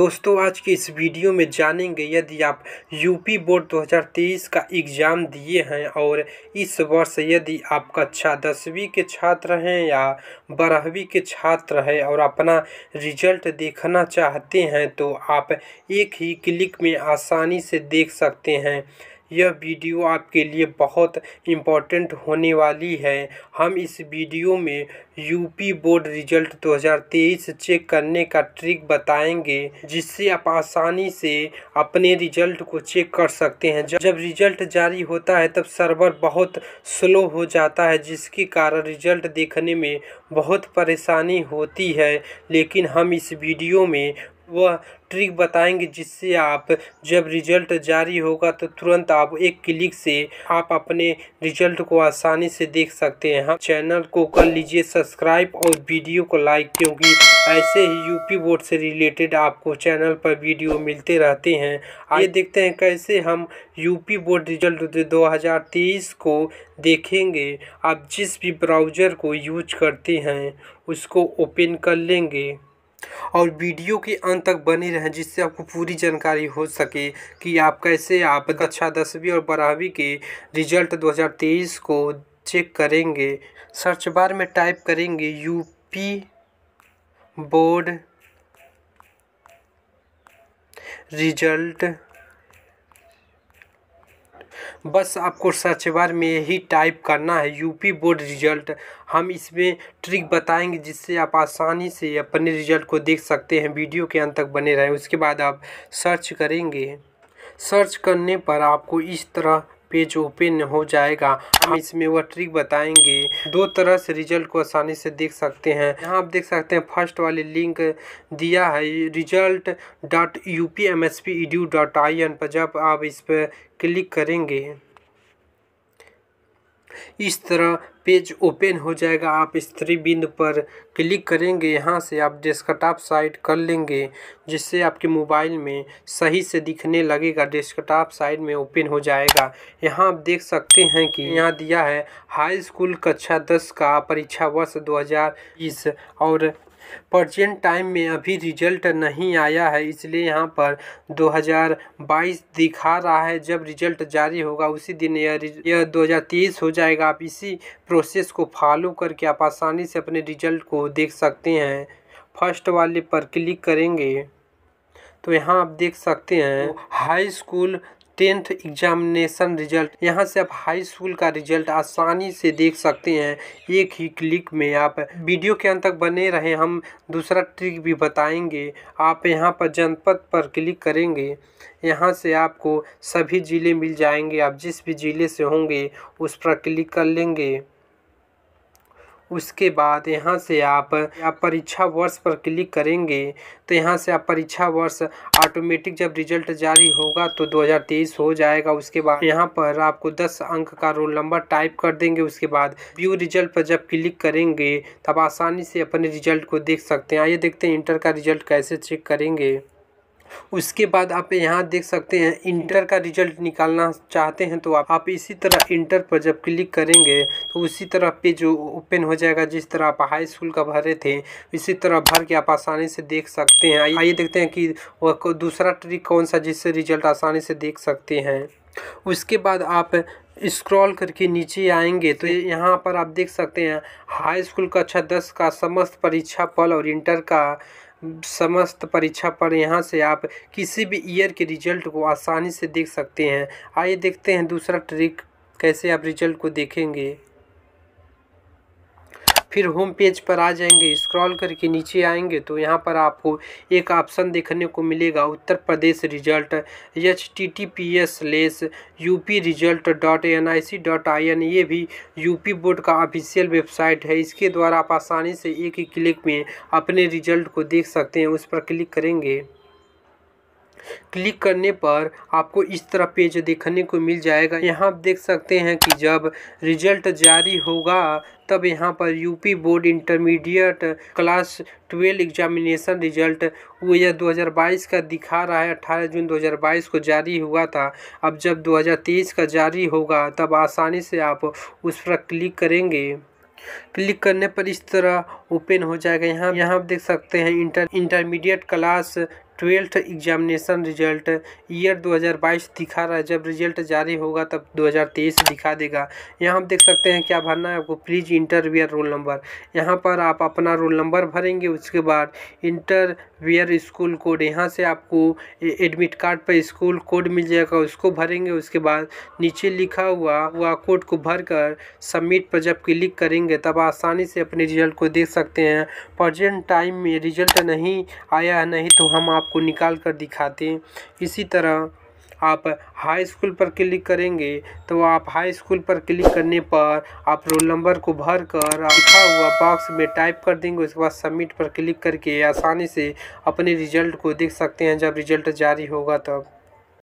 दोस्तों आज की इस वीडियो में जानेंगे यदि आप यूपी बोर्ड 2023 का एग्ज़ाम दिए हैं और इस वर्ष यदि आप कक्षा दसवीं के छात्र हैं या बारहवीं के छात्र हैं और अपना रिजल्ट देखना चाहते हैं तो आप एक ही क्लिक में आसानी से देख सकते हैं यह वीडियो आपके लिए बहुत इम्पोर्टेंट होने वाली है हम इस वीडियो में यूपी बोर्ड रिजल्ट 2023 चेक करने का ट्रिक बताएंगे जिससे आप आसानी से अपने रिजल्ट को चेक कर सकते हैं जब रिजल्ट जारी होता है तब सर्वर बहुत स्लो हो जाता है जिसके कारण रिजल्ट देखने में बहुत परेशानी होती है लेकिन हम इस वीडियो में वह ट्रिक बताएंगे जिससे आप जब रिजल्ट जारी होगा तो तुरंत आप एक क्लिक से आप अपने रिजल्ट को आसानी से देख सकते हैं हम हाँ, चैनल को कर लीजिए सब्सक्राइब और वीडियो को लाइक क्योंकि ऐसे ही यूपी बोर्ड से रिलेटेड आपको चैनल पर वीडियो मिलते रहते हैं आइए देखते हैं कैसे हम यूपी बोर्ड रिजल्ट दो को देखेंगे आप जिस भी ब्राउज़र को यूज करते हैं उसको ओपन कर लेंगे और वीडियो के अंत तक बने रहें जिससे आपको पूरी जानकारी हो सके कि आप कैसे आप कक्षा अच्छा दसवीं और बारहवीं के रिजल्ट 2023 को चेक करेंगे सर्च बार में टाइप करेंगे यूपी बोर्ड रिजल्ट बस आपको सर्च बार में यही टाइप करना है यूपी बोर्ड रिजल्ट हम इसमें ट्रिक बताएंगे जिससे आप आसानी से अपने रिजल्ट को देख सकते हैं वीडियो के अंत तक बने रहें उसके बाद आप सर्च करेंगे सर्च करने पर आपको इस तरह पेज ओपन हो जाएगा हम इसमें वह ट्रिक बताएंगे दो तरह से रिजल्ट को आसानी से देख सकते हैं यहाँ आप देख सकते हैं फर्स्ट वाली लिंक दिया है result dot U P M S P E D dot I N पर जब आप इस पर क्लिक करेंगे इस तरह पेज ओपन हो जाएगा आप स्त्री बिंदु पर क्लिक करेंगे यहाँ से आप डेस्कटॉप साइड कर लेंगे जिससे आपके मोबाइल में सही से दिखने लगेगा डेस्कटॉप साइड में ओपन हो जाएगा यहाँ आप देख सकते हैं कि यहाँ दिया है हाई स्कूल कक्षा दस का परीक्षा वर्ष 2020 और प्रजेंट टाइम में अभी रिजल्ट नहीं आया है इसलिए यहाँ पर 2022 दिखा रहा है जब रिजल्ट जारी होगा उसी दिन यह यह 2023 हो जाएगा आप इसी प्रोसेस को फॉलो करके आप आसानी से अपने रिजल्ट को देख सकते हैं फर्स्ट वाले पर क्लिक करेंगे तो यहाँ आप देख सकते हैं हाई तो स्कूल टेंथ एग्जामिनेशन रिजल्ट यहाँ से आप हाई स्कूल का रिजल्ट आसानी से देख सकते हैं एक ही क्लिक में आप वीडियो के अंत तक बने रहें हम दूसरा ट्रिक भी बताएंगे आप यहाँ पर जनपद पर क्लिक करेंगे यहाँ से आपको सभी ज़िले मिल जाएंगे आप जिस भी ज़िले से होंगे उस पर क्लिक कर लेंगे उसके बाद यहाँ से आप आप परीक्षा वर्ष पर क्लिक करेंगे तो यहाँ से आप परीक्षा वर्ष ऑटोमेटिक जब रिजल्ट जारी होगा तो 2023 हो जाएगा उसके बाद यहाँ पर आपको 10 अंक का रोल नंबर टाइप कर देंगे उसके बाद व्यू रिजल्ट पर जब क्लिक करेंगे तब आसानी से अपने रिजल्ट को देख सकते हैं आइए देखते हैं इंटर का रिजल्ट कैसे चेक करेंगे उसके बाद आप यहाँ देख सकते हैं इंटर का रिजल्ट निकालना चाहते हैं तो आप, आप इसी तरह इंटर पर जब क्लिक करेंगे तो उसी तरह पे जो ओपन हो जाएगा जिस तरह आप हाई स्कूल का भरे थे इसी तरह भर के आप आसानी से देख सकते हैं आइए देखते हैं कि वह दूसरा ट्रिक कौन सा जिससे रिजल्ट आसानी से देख सकते हैं उसके बाद आप स्क्रॉल करके नीचे आएंगे तो यहाँ पर आप देख सकते हैं हाई स्कूल का कक्षा अच्छा दस का समस्त परीक्षा पल और इंटर का समस्त परीक्षा पर यहाँ से आप किसी भी ईयर के रिजल्ट को आसानी से देख सकते हैं आइए देखते हैं दूसरा ट्रिक कैसे आप रिजल्ट को देखेंगे फिर होम पेज पर आ जाएंगे स्क्रॉल करके नीचे आएंगे तो यहाँ पर आपको एक ऑप्शन देखने को मिलेगा Uttar Pradesh result H T T P S लेस U P result dot N I C dot I N ये भी यूपी बोर्ड का ऑफिशियल वेबसाइट है इसके द्वारा आप आसानी से एक ही क्लिक में अपने रिजल्ट को देख सकते हैं उस पर क्लिक करेंगे क्लिक करने पर आपको इस तरह पेज देखने को मिल जाएगा यहाँ आप देख सकते हैं कि जब रिजल्ट जारी होगा तब यहाँ पर UP board intermediate class twelve examination result वो यह 2022 का दिखा रहा है 18 जून 2022 को जारी हुआ था अब जब 2023 का जारी होगा तब आसानी से आप उस पर क्लिक करेंगे क्लिक करने पर इस तरह ओपन हो जाएगा यहाँ यहाँ आप देख सकते हैं inter intermediate class twelfth examination result year 2022 दिखा रहा है जब रिजल्ट जारी होगा तब 2023 दिखा देगा यहाँ हम देख सकते हैं क्या भरना है आपको प्लीज इंटरवियर रोल नंबर यहाँ पर आप अपना रोल नंबर भरेंगे उसके बाद इंटर वेयर स्कूल कोड यहाँ से आपको एडमिट कार्ड पर स्कूल कोड मिल जाएगा उसको भरेंगे उसके बाद नीचे लिखा हुआ हुआ कोड को भर कर सबमिट पर जब क्लिक करेंगे तब आसानी से अपने रिजल्ट को देख सकते हैं प्रजेंट टाइम में रिजल्ट नहीं आया नहीं तो हम आपको निकाल कर दिखाते इसी तरह आप हाई स्कूल पर क्लिक करेंगे तो आप हाई स्कूल पर क्लिक करने पर आप रोल नंबर को भर कर लिखा हुआ बॉक्स में टाइप कर देंगे उसके बाद सबमिट पर क्लिक करके आसानी से अपने रिजल्ट को देख सकते हैं जब रिजल्ट जारी होगा तब